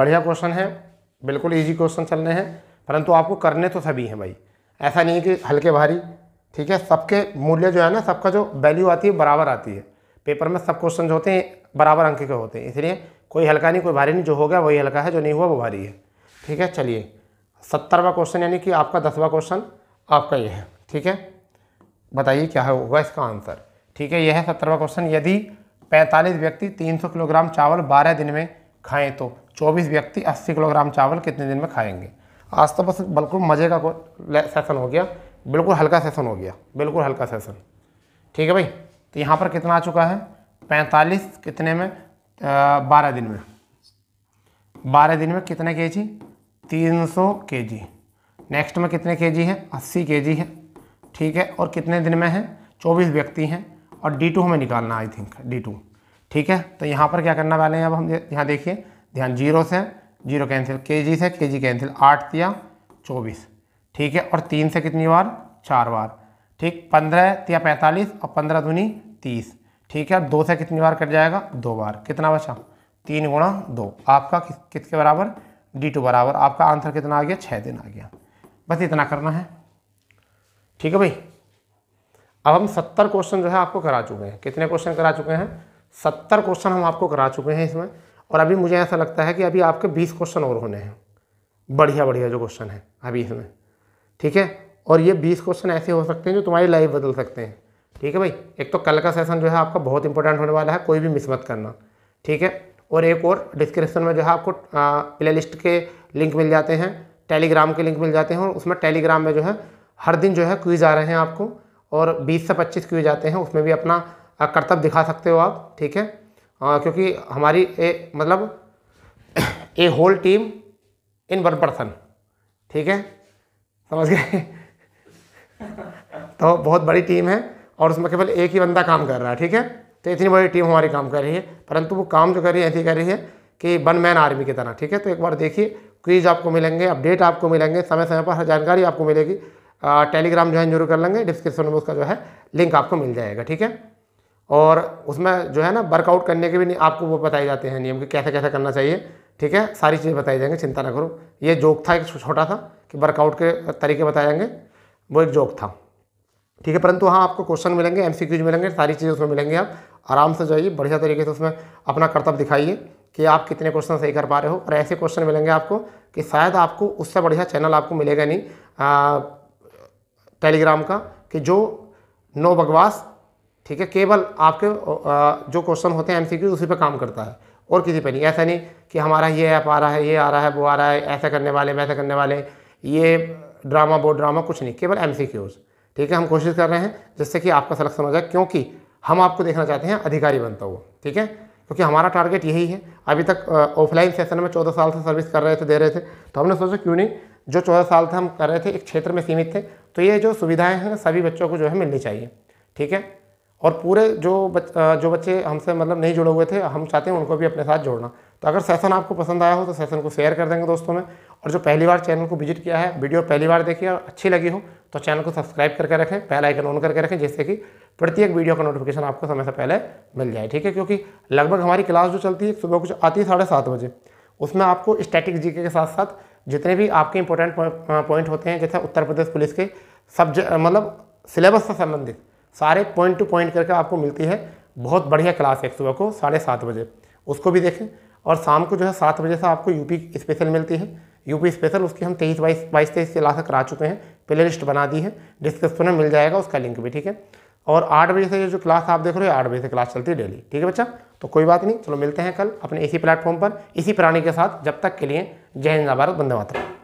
बढ़िया क्वेश्चन है बिल्कुल इजी क्वेश्चन चल रहे हैं परंतु आपको करने तो सभी हैं भाई ऐसा नहीं है कि हल्के भारी ठीक है सबके मूल्य जो है ना सबका जो वैल्यू आती है बराबर आती है पेपर में सब क्वेश्चन जो होते हैं बराबर अंक के होते हैं इसलिए कोई हल्का नहीं कोई भारी नहीं जो हो गया वही हल्का है जो नहीं हुआ वो भारी है ठीक है चलिए सत्तरवा क्वेश्चन यानी कि आपका दसवा क्वेश्चन आपका ये है ठीक है बताइए क्या होगा इसका आंसर ठीक है यह है सत्तरवा क्वेश्चन यदि पैंतालीस व्यक्ति तीन किलोग्राम चावल बारह दिन में खाएँ तो चौबीस व्यक्ति अस्सी किलोग्राम चावल कितने दिन में खाएंगे आज तो बस बिल्कुल मज़े का सेशन हो गया बिल्कुल हल्का सेशन हो गया बिल्कुल हल्का सेशन ठीक है भाई तो यहाँ पर कितना आ चुका है पैंतालीस कितने में बारह दिन में बारह दिन में कितने के जी तीन सौ के जी नेक्स्ट में कितने के जी हैं अस्सी के जी है ठीक है और कितने दिन में हैं चौबीस व्यक्ति हैं और डी टू हमें निकालना आई थिंक डी टू ठीक है तो यहाँ पर क्या करना वाले हैं अब हम यहाँ देखिए ध्यान जीरो से जीरो कैंसिल के जी से के जी कैंसिल आठ तिया चौबीस ठीक है और तीन से कितनी बार चार बार ठीक पंद्रह तिया पैंतालीस और पंद्रह धुनी तीस ठीक है दो से कितनी बार कट जाएगा दो बार कितना बचा तीन गुणा दो आपका किस किसके बराबर डी टू बराबर आपका आंसर कितना आ गया छः दिन आ गया बस इतना करना है ठीक है भाई अब हम सत्तर क्वेश्चन जो है आपको करा चुके हैं कितने क्वेश्चन करा चुके हैं सत्तर क्वेश्चन हम आपको करा चुके हैं इसमें और अभी मुझे ऐसा लगता है कि अभी आपके बीस क्वेश्चन और होने हैं बढ़िया बढ़िया जो क्वेश्चन है अभी इसमें ठीक है और ये बीस क्वेश्चन ऐसे हो सकते हैं जो तुम्हारी लाइफ बदल सकते हैं ठीक है भाई एक तो कल का सेशन जो है आपका बहुत इंपॉर्टेंट होने वाला है कोई भी मिस मत करना ठीक है और एक और डिस्क्रिप्शन में जो है आपको प्ले लिस्ट के लिंक मिल जाते हैं टेलीग्राम के लिंक मिल जाते हैं और उसमें टेलीग्राम में जो है हर दिन जो है क्विज आ रहे हैं आपको और 20 से 25 क्विज आते हैं उसमें भी अपना कर्तव्य दिखा सकते हो आप ठीक है हाँ, क्योंकि हमारी ए मतलब a whole team in one person ठीक है समझ गए तो बहुत बड़ी टीम है और उसमें केवल एक ही बंदा काम कर रहा है ठीक है तो इतनी बड़ी टीम हमारी काम कर रही है परंतु वो काम जो कर रही है ऐसी कर रही है कि वन मैन आर्मी की तरह ठीक है तो एक बार देखिए क्वीज आपको मिलेंगे अपडेट आपको मिलेंगे समय समय पर हर जानकारी आपको मिलेगी टेलीग्राम ज्वाइन जरूर कर लेंगे डिस्क्रिप्शन में उसका जो है लिंक आपको मिल जाएगा ठीक है और उसमें जो है ना वर्कआउट करने के भी नहीं आपको वो बताए जाते हैं नियम कि कैसे कैसे करना चाहिए ठीक है सारी चीज़ें बताई जाएंगे चिंता ना करो ये जोक था एक छोटा था कि वर्कआउट के तरीके बताए जाएंगे वो एक जोक था ठीक है परंतु हाँ आपको क्वेश्चन मिलेंगे एम मिलेंगे सारी चीज़ें उसमें मिलेंगे आप आराम से जाइए बढ़िया तरीके से उसमें अपना कर्तव्य दिखाइए कि आप कितने क्वेश्चन सही कर पा रहे हो और ऐसे क्वेश्चन मिलेंगे आपको कि शायद आपको उससे बढ़िया चैनल आपको मिलेगा नहीं टेलीग्राम का कि जो नो बकवास ठीक है केवल आपके जो क्वेश्चन होते हैं एमसीक्यू उसी पर काम करता है और किसी पे नहीं ऐसा नहीं कि हमारा ये ऐप आ रहा है ये आ रहा है वो आ रहा है ऐसा करने वाले वैसा करने वाले ये ड्रामा वो ड्रामा कुछ नहीं केवल एम ठीक है हम कोशिश कर रहे हैं जिससे कि आपका सलेक्शन हो जाए क्योंकि हम आपको देखना चाहते हैं अधिकारी बनता हुआ ठीक है क्योंकि हमारा टारगेट यही है अभी तक ऑफलाइन सेशन में चौदह साल से सर्विस कर रहे थे दे रहे थे तो हमने सोचा क्यों नहीं जो चौदह साल से हम कर रहे थे एक क्षेत्र में सीमित थे तो ये जो सुविधाएं हैं सभी बच्चों को जो है मिलनी चाहिए ठीक है और पूरे जो बच जो बच्चे हमसे मतलब नहीं जुड़े हुए थे हम चाहते हैं उनको भी अपने साथ जोड़ना तो अगर सेशन आपको पसंद आया हो तो सेशन को शेयर कर देंगे दोस्तों में और जो पहली बार चैनल को विजिट किया है वीडियो पहली बार देखिए और अच्छी लगी हो तो चैनल को सब्सक्राइब करके रखें बेल आइकन ऑन करके रखें जिससे कि प्रत्येक वीडियो का नोटिफिकेशन आपको समय से पहले मिल जाए ठीक है क्योंकि लगभग हमारी क्लास जो चलती है सुबह कुछ आती है साढ़े सात बजे उसमें आपको स्टैटिक जी के साथ साथ जितने भी आपके इंपॉर्टेंट पॉइंट होते हैं जैसे उत्तर प्रदेश पुलिस के सब्जेक्ट मतलब सिलेबस से संबंधित सारे पॉइंट टू पॉइंट करके आपको मिलती है बहुत बढ़िया क्लास है सुबह को साढ़े सात बजे उसको भी देखें और शाम को जो है सात बजे से आपको यूपी स्पेशल मिलती है यूपी स्पेशल उसकी हम तेईस बाईस बाईस तेईस क्लास करा चुके हैं प्ले लिस्ट बना दी है डिस्क्रिप्शन में मिल जाएगा उसका लिंक भी ठीक है और आठ बजे से ये जो क्लास आप देख रहे हो आठ बजे से क्लास चलती है डेली ठीक है बच्चा तो कोई बात नहीं चलो मिलते हैं कल अपने इसी प्लेटफॉर्म पर इसी प्राणी के साथ जब तक के लिए जय हिंद भारत बंदे मातरम